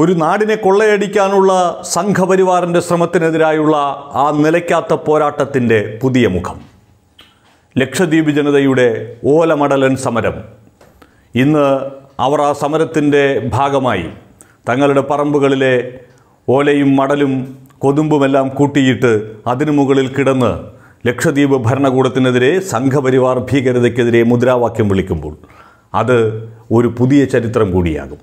ഒരു നാടിനെ കൊള്ളയടിക്കാനുള്ള സംഘപരിവാറിൻ്റെ ശ്രമത്തിനെതിരായുള്ള ആ നിലയ്ക്കാത്ത പോരാട്ടത്തിൻ്റെ പുതിയ മുഖം ലക്ഷദ്വീപ് ജനതയുടെ ഓലമടലൻ സമരം ഇന്ന് അവർ ആ സമരത്തിൻ്റെ ഭാഗമായി തങ്ങളുടെ പറമ്പുകളിലെ ഓലയും മടലും കൊതുമ്പുമെല്ലാം കൂട്ടിയിട്ട് അതിനു മുകളിൽ കിടന്ന് ലക്ഷദ്വീപ് ഭരണകൂടത്തിനെതിരെ സംഘപരിവാർ ഭീകരതയ്ക്കെതിരെ മുദ്രാവാക്യം വിളിക്കുമ്പോൾ അത് ഒരു പുതിയ ചരിത്രം കൂടിയാകും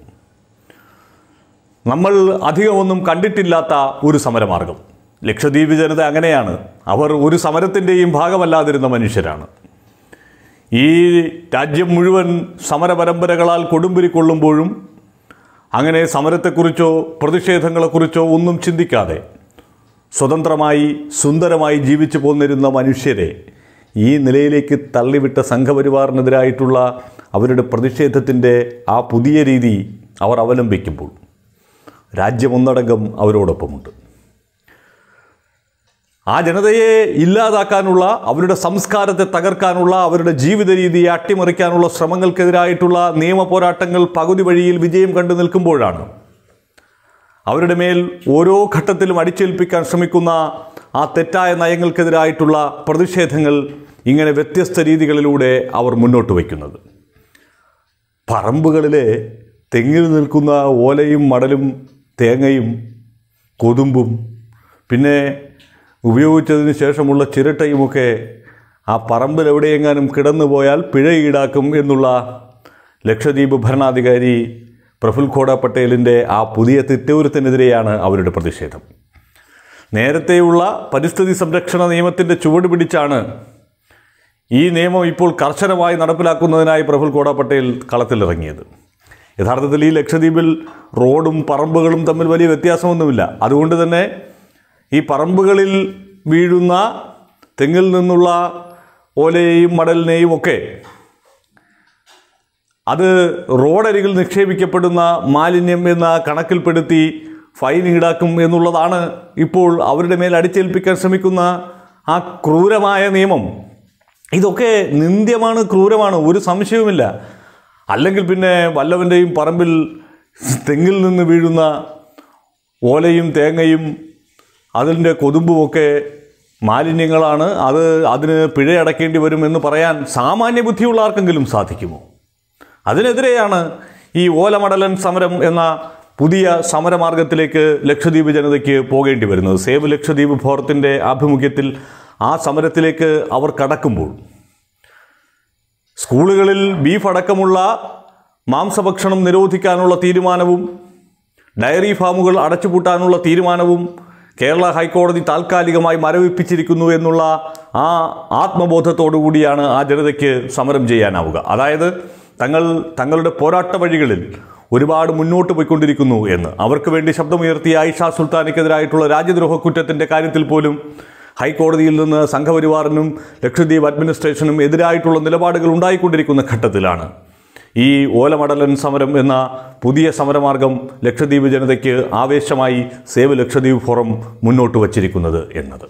നമ്മൾ അധികമൊന്നും കണ്ടിട്ടില്ലാത്ത ഒരു സമരമാർഗം ലക്ഷദ്വീപ് ജനത അങ്ങനെയാണ് അവർ ഒരു സമരത്തിൻ്റെയും ഭാഗമല്ലാതിരുന്ന മനുഷ്യരാണ് ഈ രാജ്യം മുഴുവൻ സമര പരമ്പരകളാൽ കൊടുമ്പിരിക്കൊള്ളുമ്പോഴും അങ്ങനെ സമരത്തെക്കുറിച്ചോ പ്രതിഷേധങ്ങളെക്കുറിച്ചോ ഒന്നും ചിന്തിക്കാതെ സ്വതന്ത്രമായി സുന്ദരമായി ജീവിച്ചു പോന്നിരുന്ന മനുഷ്യരെ ഈ നിലയിലേക്ക് തള്ളിവിട്ട സംഘപരിവാറിനെതിരായിട്ടുള്ള അവരുടെ പ്രതിഷേധത്തിൻ്റെ ആ പുതിയ രീതി അവർ അവലംബിക്കുമ്പോൾ രാജ്യമൊന്നടങ്കം അവരോടൊപ്പമുണ്ട് ആ ജനതയെ ഇല്ലാതാക്കാനുള്ള അവരുടെ സംസ്കാരത്തെ തകർക്കാനുള്ള അവരുടെ ജീവിത രീതിയെ അട്ടിമറിക്കാനുള്ള ശ്രമങ്ങൾക്കെതിരായിട്ടുള്ള നിയമ പോരാട്ടങ്ങൾ പകുതി വഴിയിൽ വിജയം കണ്ടു നിൽക്കുമ്പോഴാണ് അവരുടെ മേൽ ഓരോ ഘട്ടത്തിലും അടിച്ചേൽപ്പിക്കാൻ ശ്രമിക്കുന്ന ആ തെറ്റായ നയങ്ങൾക്കെതിരായിട്ടുള്ള പ്രതിഷേധങ്ങൾ ഇങ്ങനെ വ്യത്യസ്ത രീതികളിലൂടെ അവർ മുന്നോട്ട് വയ്ക്കുന്നത് പറമ്പുകളിലെ തെങ്ങിൽ നിൽക്കുന്ന ഓലയും മടലും തേങ്ങയും കൊതുമ്പും പിന്നെ ഉപയോഗിച്ചതിന് ശേഷമുള്ള ചിരട്ടയുമൊക്കെ ആ പറമ്പിൽ എവിടെയെങ്ങാനും കിടന്നു പോയാൽ പിഴ ഈടാക്കും എന്നുള്ള ലക്ഷദ്വീപ് ഭരണാധികാരി പ്രഫുൽ ഖോഡ പട്ടേലിൻ്റെ ആ പുതിയ തിറ്റൂരത്തിനെതിരെയാണ് അവരുടെ പ്രതിഷേധം നേരത്തെയുള്ള പരിസ്ഥിതി സംരക്ഷണ നിയമത്തിൻ്റെ ചുവട് പിടിച്ചാണ് ഈ നിയമം ഇപ്പോൾ കർശനമായി നടപ്പിലാക്കുന്നതിനായി പ്രഫുൽ കോട പട്ടേൽ കളത്തിലിറങ്ങിയത് യഥാർത്ഥത്തിൽ ഈ ലക്ഷദ്വീപിൽ റോഡും പറമ്പുകളും തമ്മിൽ വലിയ വ്യത്യാസമൊന്നുമില്ല അതുകൊണ്ട് തന്നെ ഈ പറമ്പുകളിൽ വീഴുന്ന തെങ്ങിൽ നിന്നുള്ള ഓലയെയും മടലിനെയും ഒക്കെ അത് റോഡരികിൽ നിക്ഷേപിക്കപ്പെടുന്ന മാലിന്യം എന്ന കണക്കിൽപ്പെടുത്തി ഫൈൻ ഈടാക്കും എന്നുള്ളതാണ് ഇപ്പോൾ അവരുടെ മേൽ അടിച്ചേൽപ്പിക്കാൻ ശ്രമിക്കുന്ന ആ ക്രൂരമായ നിയമം ഇതൊക്കെ നിന്ദ്യമാണ് ക്രൂരമാണ് ഒരു സംശയവുമില്ല അല്ലെങ്കിൽ പിന്നെ വല്ലവൻ്റെയും പറമ്പിൽ തെങ്ങിൽ നിന്ന് വീഴുന്ന ഓലയും തേങ്ങയും അതിൻ്റെ കൊതുമ്പുമൊക്കെ മാലിന്യങ്ങളാണ് അത് അതിന് പിഴയടക്കേണ്ടി വരുമെന്ന് പറയാൻ സാമാന്യ ബുദ്ധിയുള്ള ആർക്കെങ്കിലും സാധിക്കുമോ അതിനെതിരെയാണ് ഈ ഓലമടലൻ സമരം എന്ന പുതിയ സമരമാർഗത്തിലേക്ക് ലക്ഷദ്വീപ് ജനതയ്ക്ക് പോകേണ്ടി വരുന്നത് സേവ് ലക്ഷദ്വീപ് ഫോറത്തിൻ്റെ ആഭിമുഖ്യത്തിൽ ആ സമരത്തിലേക്ക് അവർ കടക്കുമ്പോൾ സ്കൂളുകളിൽ ബീഫ് അടക്കമുള്ള മാംസഭക്ഷണം നിരോധിക്കാനുള്ള തീരുമാനവും ഡയറി ഫാമുകൾ അടച്ചുപൂട്ടാനുള്ള തീരുമാനവും കേരള ഹൈക്കോടതി താൽക്കാലികമായി മരവിപ്പിച്ചിരിക്കുന്നു എന്നുള്ള ആ ആത്മബോധത്തോടു കൂടിയാണ് ആ ജനതയ്ക്ക് സമരം ചെയ്യാനാവുക അതായത് തങ്ങൾ തങ്ങളുടെ പോരാട്ട വഴികളിൽ ഒരുപാട് മുന്നോട്ട് പോയിക്കൊണ്ടിരിക്കുന്നു എന്ന് അവർക്ക് വേണ്ടി ശബ്ദമുയർത്തിയ ആയിഷ സുൽത്താനയ്ക്കെതിരായിട്ടുള്ള രാജ്യദ്രോഹ കുറ്റത്തിൻ്റെ കാര്യത്തിൽ പോലും ഹൈക്കോടതിയിൽ നിന്ന് സംഘപരിവാറിനും ലക്ഷദ്വീപ് അഡ്മിനിസ്ട്രേഷനും എതിരായിട്ടുള്ള നിലപാടുകൾ ഉണ്ടായിക്കൊണ്ടിരിക്കുന്ന ഘട്ടത്തിലാണ് ഈ ഓലമടലൻ സമരം എന്ന പുതിയ സമരമാർഗം ലക്ഷദ്വീപ് ജനതയ്ക്ക് ആവേശമായി സേവ് ലക്ഷദ്വീപ് ഫോറം മുന്നോട്ട് വച്ചിരിക്കുന്നത് എന്നത്